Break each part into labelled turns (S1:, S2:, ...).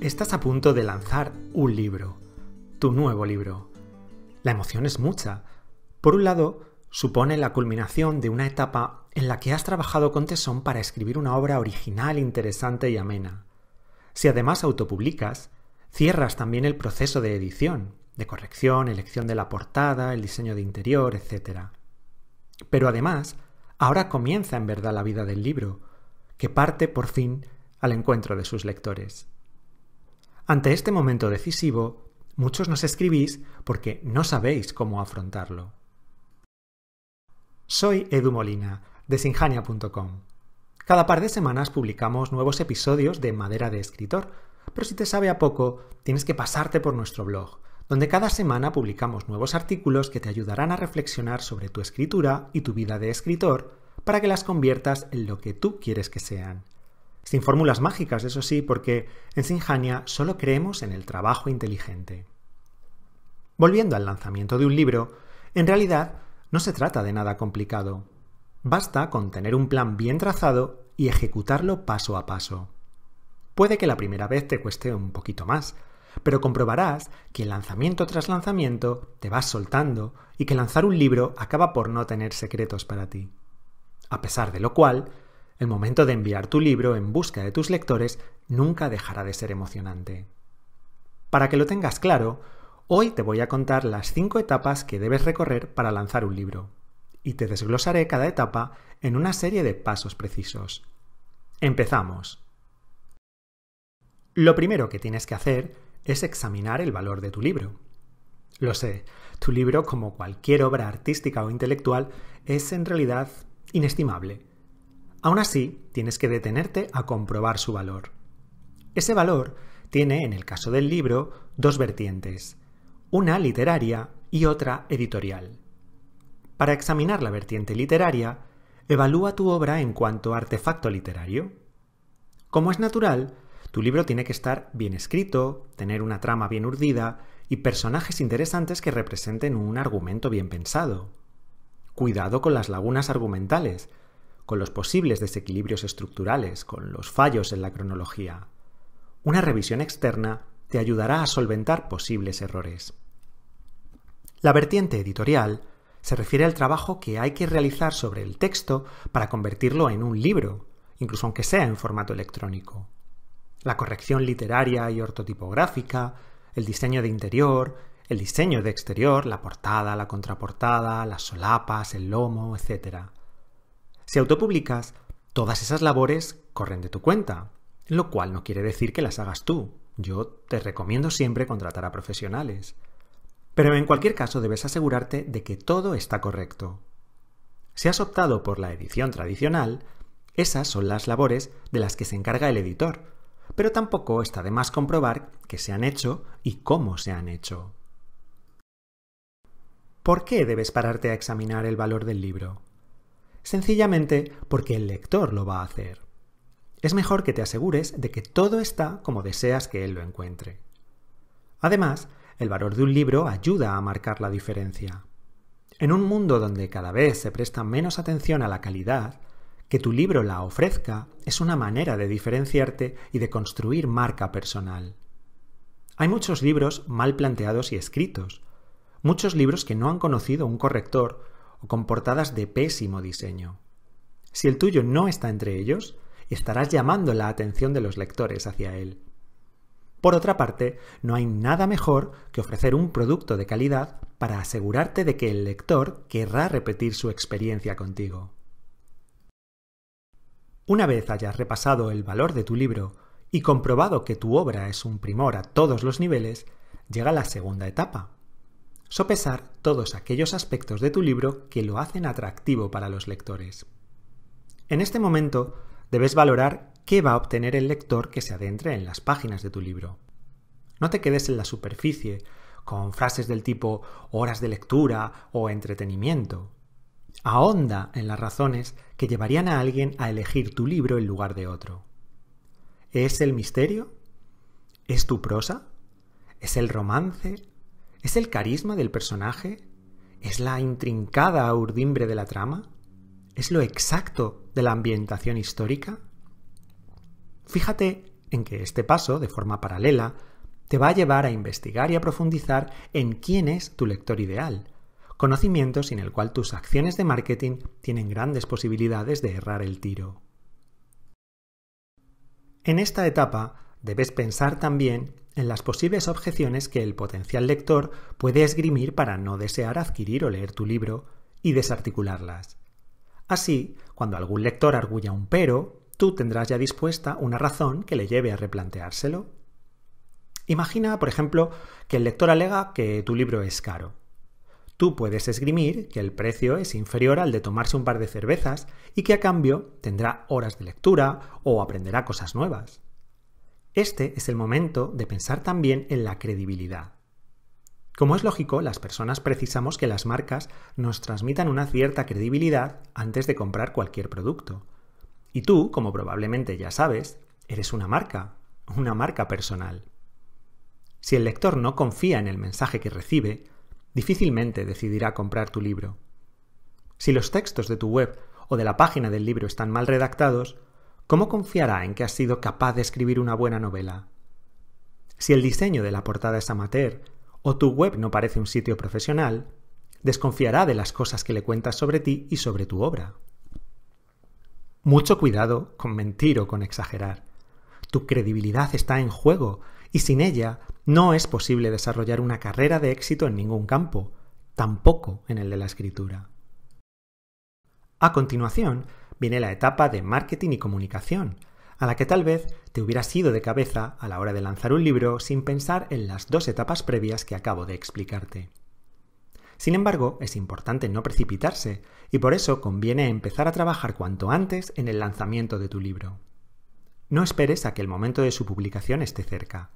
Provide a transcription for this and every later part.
S1: Estás a punto de lanzar un libro, tu nuevo libro. La emoción es mucha. Por un lado, supone la culminación de una etapa en la que has trabajado con tesón para escribir una obra original, interesante y amena. Si además autopublicas, cierras también el proceso de edición, de corrección, elección de la portada, el diseño de interior, etc. Pero además, ahora comienza en verdad la vida del libro, que parte por fin al encuentro de sus lectores. Ante este momento decisivo, muchos nos escribís porque no sabéis cómo afrontarlo. Soy Edu Molina, de sinjania.com. Cada par de semanas publicamos nuevos episodios de Madera de Escritor, pero si te sabe a poco, tienes que pasarte por nuestro blog, donde cada semana publicamos nuevos artículos que te ayudarán a reflexionar sobre tu escritura y tu vida de escritor para que las conviertas en lo que tú quieres que sean. Sin fórmulas mágicas, eso sí, porque en Sinjania solo creemos en el trabajo inteligente. Volviendo al lanzamiento de un libro, en realidad no se trata de nada complicado. Basta con tener un plan bien trazado y ejecutarlo paso a paso. Puede que la primera vez te cueste un poquito más, pero comprobarás que lanzamiento tras lanzamiento te vas soltando y que lanzar un libro acaba por no tener secretos para ti. A pesar de lo cual, el momento de enviar tu libro en busca de tus lectores nunca dejará de ser emocionante. Para que lo tengas claro, hoy te voy a contar las cinco etapas que debes recorrer para lanzar un libro, y te desglosaré cada etapa en una serie de pasos precisos. Empezamos. Lo primero que tienes que hacer es examinar el valor de tu libro. Lo sé, tu libro, como cualquier obra artística o intelectual, es en realidad inestimable. Aún así, tienes que detenerte a comprobar su valor. Ese valor tiene, en el caso del libro, dos vertientes, una literaria y otra editorial. Para examinar la vertiente literaria, evalúa tu obra en cuanto a artefacto literario. Como es natural, tu libro tiene que estar bien escrito, tener una trama bien urdida y personajes interesantes que representen un argumento bien pensado. Cuidado con las lagunas argumentales, con los posibles desequilibrios estructurales, con los fallos en la cronología. Una revisión externa te ayudará a solventar posibles errores. La vertiente editorial se refiere al trabajo que hay que realizar sobre el texto para convertirlo en un libro, incluso aunque sea en formato electrónico. La corrección literaria y ortotipográfica, el diseño de interior, el diseño de exterior, la portada, la contraportada, las solapas, el lomo, etc. Si autopublicas, todas esas labores corren de tu cuenta, lo cual no quiere decir que las hagas tú. Yo te recomiendo siempre contratar a profesionales. Pero en cualquier caso debes asegurarte de que todo está correcto. Si has optado por la edición tradicional, esas son las labores de las que se encarga el editor, pero tampoco está de más comprobar que se han hecho y cómo se han hecho. ¿Por qué debes pararte a examinar el valor del libro? sencillamente porque el lector lo va a hacer. Es mejor que te asegures de que todo está como deseas que él lo encuentre. Además, el valor de un libro ayuda a marcar la diferencia. En un mundo donde cada vez se presta menos atención a la calidad, que tu libro la ofrezca es una manera de diferenciarte y de construir marca personal. Hay muchos libros mal planteados y escritos, muchos libros que no han conocido un corrector o con portadas de pésimo diseño. Si el tuyo no está entre ellos, estarás llamando la atención de los lectores hacia él. Por otra parte, no hay nada mejor que ofrecer un producto de calidad para asegurarte de que el lector querrá repetir su experiencia contigo. Una vez hayas repasado el valor de tu libro y comprobado que tu obra es un primor a todos los niveles, llega la segunda etapa, sopesar todos aquellos aspectos de tu libro que lo hacen atractivo para los lectores. En este momento, debes valorar qué va a obtener el lector que se adentre en las páginas de tu libro. No te quedes en la superficie, con frases del tipo horas de lectura o entretenimiento. Ahonda en las razones que llevarían a alguien a elegir tu libro en lugar de otro. ¿Es el misterio? ¿Es tu prosa? ¿Es el romance? ¿Es el carisma del personaje? ¿Es la intrincada urdimbre de la trama? ¿Es lo exacto de la ambientación histórica? Fíjate en que este paso, de forma paralela, te va a llevar a investigar y a profundizar en quién es tu lector ideal, conocimiento sin el cual tus acciones de marketing tienen grandes posibilidades de errar el tiro. En esta etapa debes pensar también en las posibles objeciones que el potencial lector puede esgrimir para no desear adquirir o leer tu libro y desarticularlas. Así, cuando algún lector arguya un pero, tú tendrás ya dispuesta una razón que le lleve a replanteárselo. Imagina, por ejemplo, que el lector alega que tu libro es caro. Tú puedes esgrimir que el precio es inferior al de tomarse un par de cervezas y que a cambio tendrá horas de lectura o aprenderá cosas nuevas. Este es el momento de pensar también en la credibilidad. Como es lógico, las personas precisamos que las marcas nos transmitan una cierta credibilidad antes de comprar cualquier producto. Y tú, como probablemente ya sabes, eres una marca, una marca personal. Si el lector no confía en el mensaje que recibe, difícilmente decidirá comprar tu libro. Si los textos de tu web o de la página del libro están mal redactados, ¿Cómo confiará en que has sido capaz de escribir una buena novela? Si el diseño de la portada es amateur o tu web no parece un sitio profesional, desconfiará de las cosas que le cuentas sobre ti y sobre tu obra. Mucho cuidado con mentir o con exagerar. Tu credibilidad está en juego y sin ella no es posible desarrollar una carrera de éxito en ningún campo, tampoco en el de la escritura. A continuación, viene la etapa de marketing y comunicación, a la que tal vez te hubieras ido de cabeza a la hora de lanzar un libro sin pensar en las dos etapas previas que acabo de explicarte. Sin embargo, es importante no precipitarse y por eso conviene empezar a trabajar cuanto antes en el lanzamiento de tu libro. No esperes a que el momento de su publicación esté cerca.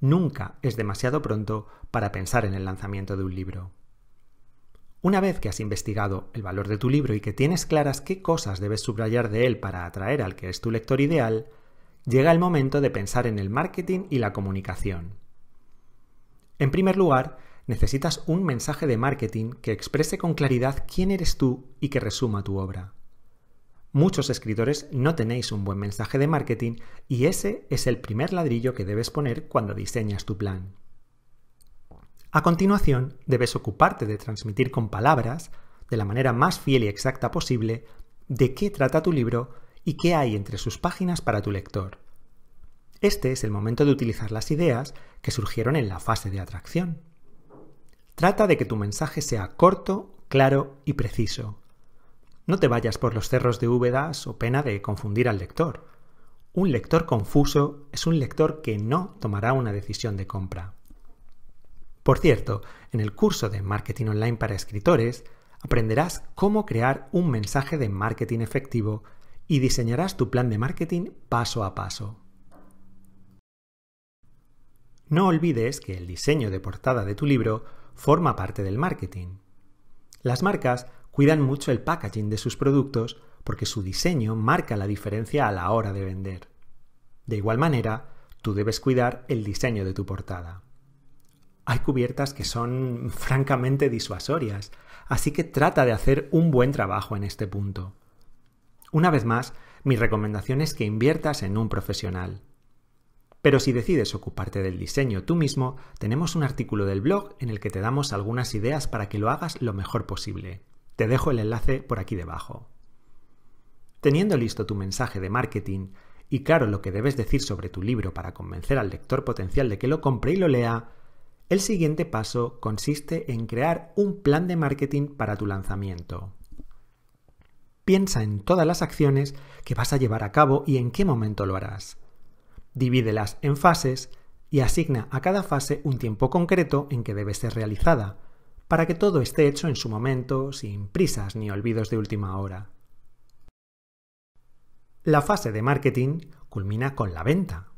S1: Nunca es demasiado pronto para pensar en el lanzamiento de un libro. Una vez que has investigado el valor de tu libro y que tienes claras qué cosas debes subrayar de él para atraer al que es tu lector ideal, llega el momento de pensar en el marketing y la comunicación. En primer lugar, necesitas un mensaje de marketing que exprese con claridad quién eres tú y que resuma tu obra. Muchos escritores no tenéis un buen mensaje de marketing y ese es el primer ladrillo que debes poner cuando diseñas tu plan. A continuación, debes ocuparte de transmitir con palabras, de la manera más fiel y exacta posible, de qué trata tu libro y qué hay entre sus páginas para tu lector. Este es el momento de utilizar las ideas que surgieron en la fase de atracción. Trata de que tu mensaje sea corto, claro y preciso. No te vayas por los cerros de Úbedas o pena de confundir al lector. Un lector confuso es un lector que no tomará una decisión de compra. Por cierto, en el curso de Marketing Online para Escritores aprenderás cómo crear un mensaje de marketing efectivo y diseñarás tu plan de marketing paso a paso. No olvides que el diseño de portada de tu libro forma parte del marketing. Las marcas cuidan mucho el packaging de sus productos porque su diseño marca la diferencia a la hora de vender. De igual manera, tú debes cuidar el diseño de tu portada hay cubiertas que son francamente disuasorias, así que trata de hacer un buen trabajo en este punto. Una vez más, mi recomendación es que inviertas en un profesional. Pero si decides ocuparte del diseño tú mismo, tenemos un artículo del blog en el que te damos algunas ideas para que lo hagas lo mejor posible. Te dejo el enlace por aquí debajo. Teniendo listo tu mensaje de marketing y claro lo que debes decir sobre tu libro para convencer al lector potencial de que lo compre y lo lea, el siguiente paso consiste en crear un plan de marketing para tu lanzamiento. Piensa en todas las acciones que vas a llevar a cabo y en qué momento lo harás. Divídelas en fases y asigna a cada fase un tiempo concreto en que debe ser realizada, para que todo esté hecho en su momento, sin prisas ni olvidos de última hora. La fase de marketing culmina con la venta,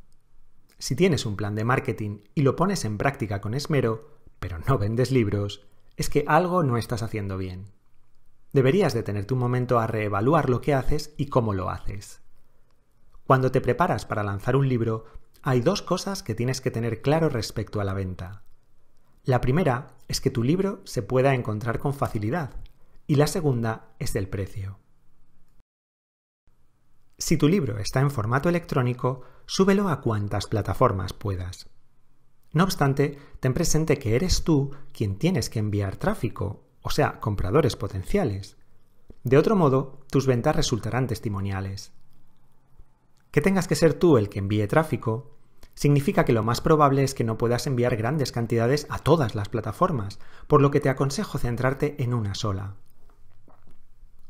S1: si tienes un plan de marketing y lo pones en práctica con esmero, pero no vendes libros, es que algo no estás haciendo bien. Deberías detenerte un momento a reevaluar lo que haces y cómo lo haces. Cuando te preparas para lanzar un libro, hay dos cosas que tienes que tener claro respecto a la venta. La primera es que tu libro se pueda encontrar con facilidad y la segunda es el precio. Si tu libro está en formato electrónico, súbelo a cuantas plataformas puedas. No obstante, ten presente que eres tú quien tienes que enviar tráfico, o sea, compradores potenciales. De otro modo, tus ventas resultarán testimoniales. Que tengas que ser tú el que envíe tráfico significa que lo más probable es que no puedas enviar grandes cantidades a todas las plataformas, por lo que te aconsejo centrarte en una sola.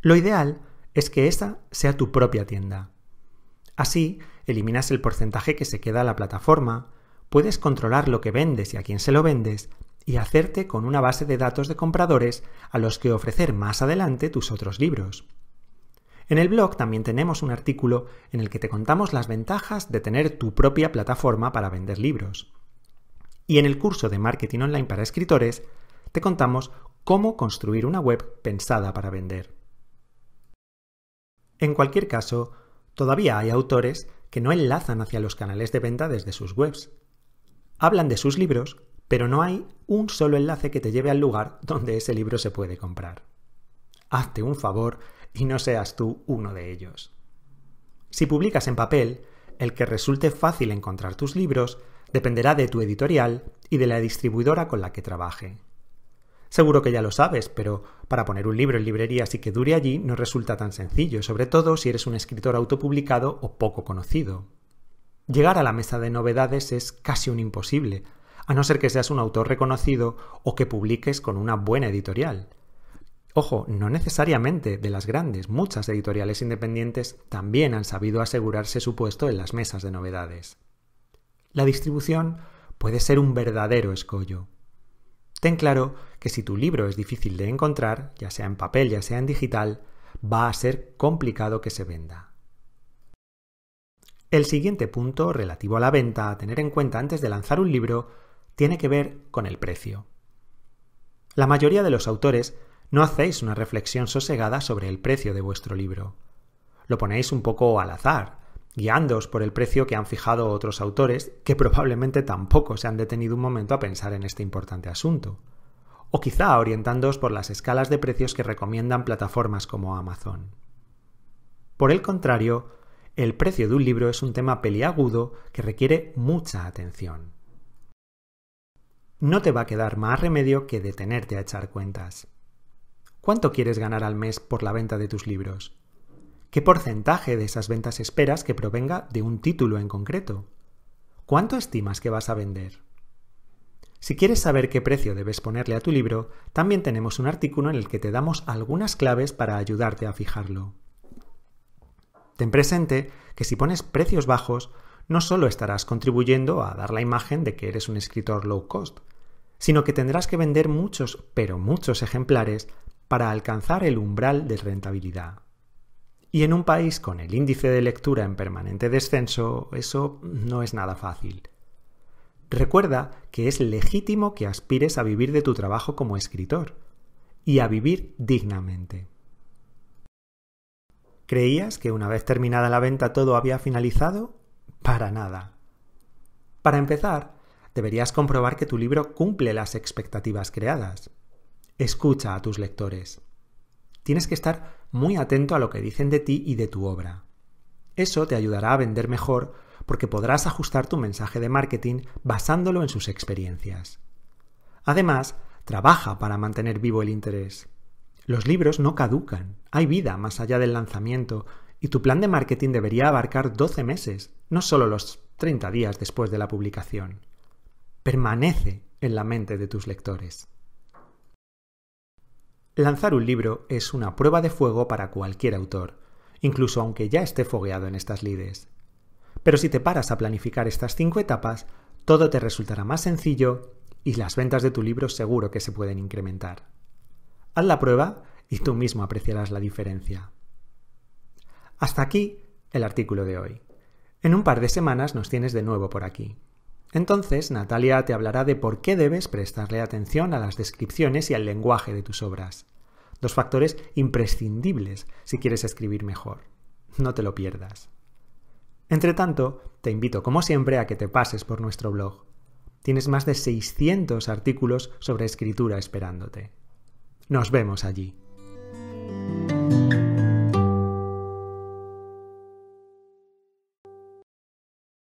S1: Lo ideal es que esa sea tu propia tienda. Así, eliminas el porcentaje que se queda a la plataforma, puedes controlar lo que vendes y a quién se lo vendes, y hacerte con una base de datos de compradores a los que ofrecer más adelante tus otros libros. En el blog también tenemos un artículo en el que te contamos las ventajas de tener tu propia plataforma para vender libros. Y en el curso de Marketing Online para Escritores, te contamos cómo construir una web pensada para vender. En cualquier caso, todavía hay autores que no enlazan hacia los canales de venta desde sus webs. Hablan de sus libros, pero no hay un solo enlace que te lleve al lugar donde ese libro se puede comprar. Hazte un favor y no seas tú uno de ellos. Si publicas en papel, el que resulte fácil encontrar tus libros dependerá de tu editorial y de la distribuidora con la que trabaje. Seguro que ya lo sabes, pero para poner un libro en librerías y que dure allí no resulta tan sencillo, sobre todo si eres un escritor autopublicado o poco conocido. Llegar a la mesa de novedades es casi un imposible, a no ser que seas un autor reconocido o que publiques con una buena editorial. Ojo, no necesariamente de las grandes, muchas editoriales independientes también han sabido asegurarse su puesto en las mesas de novedades. La distribución puede ser un verdadero escollo. Ten claro que si tu libro es difícil de encontrar, ya sea en papel, ya sea en digital, va a ser complicado que se venda. El siguiente punto relativo a la venta a tener en cuenta antes de lanzar un libro tiene que ver con el precio. La mayoría de los autores no hacéis una reflexión sosegada sobre el precio de vuestro libro. Lo ponéis un poco al azar, guiándoos por el precio que han fijado otros autores que probablemente tampoco se han detenido un momento a pensar en este importante asunto. O quizá orientándoos por las escalas de precios que recomiendan plataformas como Amazon. Por el contrario, el precio de un libro es un tema peliagudo que requiere mucha atención. No te va a quedar más remedio que detenerte a echar cuentas. ¿Cuánto quieres ganar al mes por la venta de tus libros? ¿Qué porcentaje de esas ventas esperas que provenga de un título en concreto? ¿Cuánto estimas que vas a vender? Si quieres saber qué precio debes ponerle a tu libro, también tenemos un artículo en el que te damos algunas claves para ayudarte a fijarlo. Ten presente que si pones precios bajos, no solo estarás contribuyendo a dar la imagen de que eres un escritor low cost, sino que tendrás que vender muchos, pero muchos ejemplares para alcanzar el umbral de rentabilidad. Y en un país con el índice de lectura en permanente descenso, eso no es nada fácil. Recuerda que es legítimo que aspires a vivir de tu trabajo como escritor y a vivir dignamente. ¿Creías que una vez terminada la venta todo había finalizado? Para nada. Para empezar, deberías comprobar que tu libro cumple las expectativas creadas. Escucha a tus lectores. Tienes que estar muy atento a lo que dicen de ti y de tu obra. Eso te ayudará a vender mejor porque podrás ajustar tu mensaje de marketing basándolo en sus experiencias. Además, trabaja para mantener vivo el interés. Los libros no caducan, hay vida más allá del lanzamiento y tu plan de marketing debería abarcar 12 meses, no solo los 30 días después de la publicación. Permanece en la mente de tus lectores. Lanzar un libro es una prueba de fuego para cualquier autor, incluso aunque ya esté fogueado en estas lides. Pero si te paras a planificar estas cinco etapas, todo te resultará más sencillo y las ventas de tu libro seguro que se pueden incrementar. Haz la prueba y tú mismo apreciarás la diferencia. Hasta aquí el artículo de hoy. En un par de semanas nos tienes de nuevo por aquí. Entonces, Natalia te hablará de por qué debes prestarle atención a las descripciones y al lenguaje de tus obras. Dos factores imprescindibles si quieres escribir mejor. No te lo pierdas. Entre tanto, te invito como siempre a que te pases por nuestro blog. Tienes más de 600 artículos sobre escritura esperándote. Nos vemos allí.